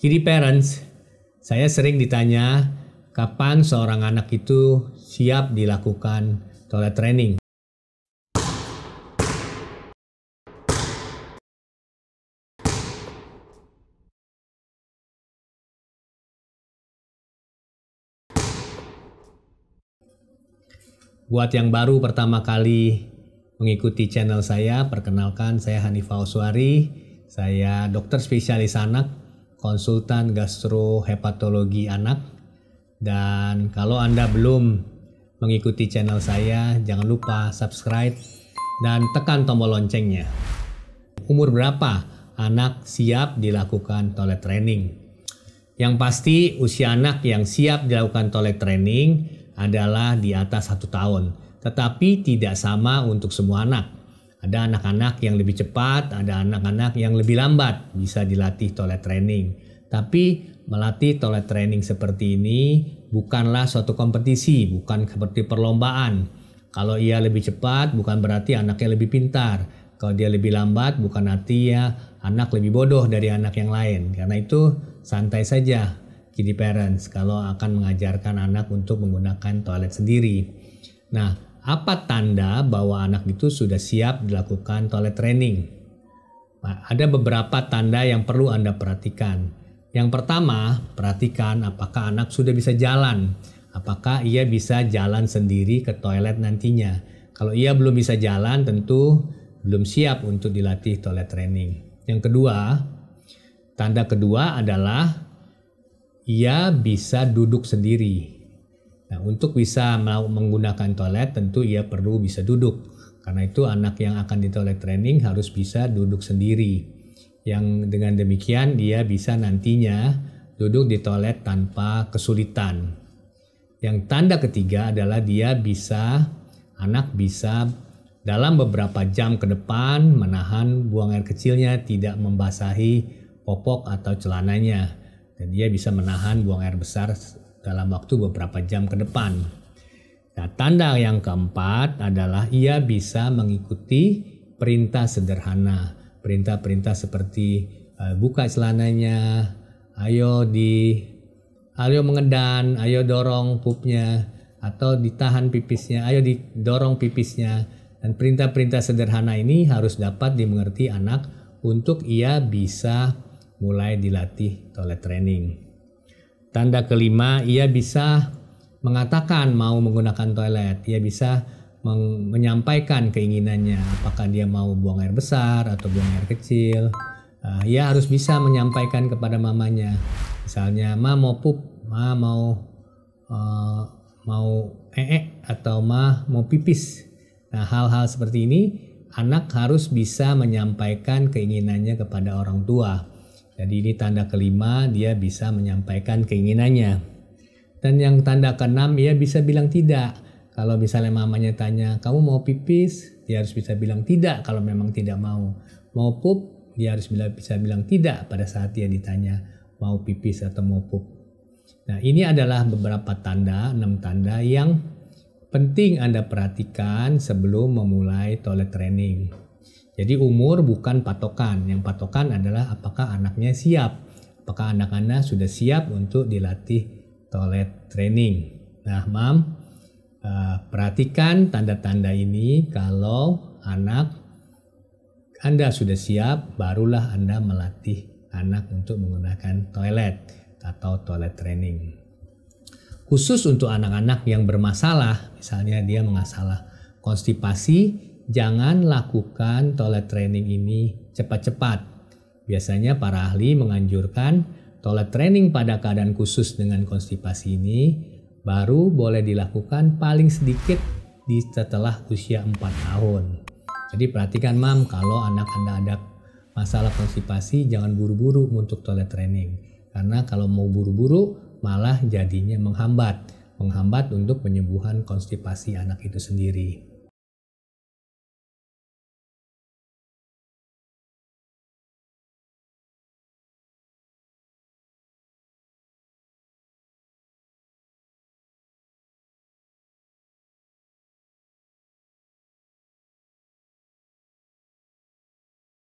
Kiri parents, saya sering ditanya kapan seorang anak itu siap dilakukan toilet training. Buat yang baru pertama kali mengikuti channel saya, perkenalkan saya Hanifah Oswari, saya dokter spesialis anak konsultan gastrohepatologi anak. Dan kalau Anda belum mengikuti channel saya, jangan lupa subscribe dan tekan tombol loncengnya. Umur berapa anak siap dilakukan toilet training? Yang pasti usia anak yang siap dilakukan toilet training adalah di atas satu tahun, tetapi tidak sama untuk semua anak. Ada anak-anak yang lebih cepat, ada anak-anak yang lebih lambat, bisa dilatih toilet training. Tapi melatih toilet training seperti ini bukanlah suatu kompetisi, bukan seperti perlombaan. Kalau ia lebih cepat bukan berarti anaknya lebih pintar. Kalau dia lebih lambat bukan berarti ya anak lebih bodoh dari anak yang lain. Karena itu santai saja kini parents kalau akan mengajarkan anak untuk menggunakan toilet sendiri. Nah, apa tanda bahwa anak itu sudah siap dilakukan toilet training? Nah, ada beberapa tanda yang perlu Anda perhatikan. Yang pertama, perhatikan apakah anak sudah bisa jalan. Apakah ia bisa jalan sendiri ke toilet nantinya? Kalau ia belum bisa jalan, tentu belum siap untuk dilatih toilet training. Yang kedua, tanda kedua adalah ia bisa duduk sendiri. Nah, untuk bisa menggunakan toilet tentu ia perlu bisa duduk. Karena itu anak yang akan di toilet training harus bisa duduk sendiri. Yang dengan demikian dia bisa nantinya duduk di toilet tanpa kesulitan. Yang tanda ketiga adalah dia bisa anak bisa dalam beberapa jam ke depan menahan buang air kecilnya tidak membasahi popok atau celananya dan dia bisa menahan buang air besar dalam waktu beberapa jam ke depan. Nah, tanda yang keempat adalah ia bisa mengikuti perintah sederhana, perintah-perintah seperti uh, buka celananya, ayo di ayo mengedan, ayo dorong pupnya atau ditahan pipisnya, ayo didorong pipisnya. Dan perintah-perintah sederhana ini harus dapat dimengerti anak untuk ia bisa mulai dilatih toilet training. Tanda kelima, ia bisa mengatakan mau menggunakan toilet. Ia bisa menyampaikan keinginannya, apakah dia mau buang air besar atau buang air kecil. Uh, ia harus bisa menyampaikan kepada mamanya, misalnya, "Ma mau pup, ma mau uh, mau ee atau ma mau pipis." Nah, hal-hal seperti ini anak harus bisa menyampaikan keinginannya kepada orang tua. Jadi ini tanda kelima dia bisa menyampaikan keinginannya. Dan yang tanda keenam ia bisa bilang tidak. Kalau misalnya mamanya tanya, "Kamu mau pipis?" dia harus bisa bilang tidak kalau memang tidak mau. Mau pup? Dia harus bisa bilang tidak pada saat dia ditanya mau pipis atau mau pup. Nah, ini adalah beberapa tanda, enam tanda yang penting Anda perhatikan sebelum memulai toilet training. Jadi umur bukan patokan. Yang patokan adalah apakah anaknya siap. Apakah anak-anak sudah siap untuk dilatih toilet training. Nah, mam, eh, perhatikan tanda-tanda ini kalau anak Anda sudah siap, barulah Anda melatih anak untuk menggunakan toilet atau toilet training. Khusus untuk anak-anak yang bermasalah, misalnya dia mengasalah konstipasi, jangan lakukan toilet training ini cepat-cepat. Biasanya para ahli menganjurkan toilet training pada keadaan khusus dengan konstipasi ini baru boleh dilakukan paling sedikit di setelah usia 4 tahun. Jadi perhatikan mam kalau anak Anda ada masalah konstipasi jangan buru-buru untuk toilet training. Karena kalau mau buru-buru malah jadinya menghambat. Menghambat untuk penyembuhan konstipasi anak itu sendiri.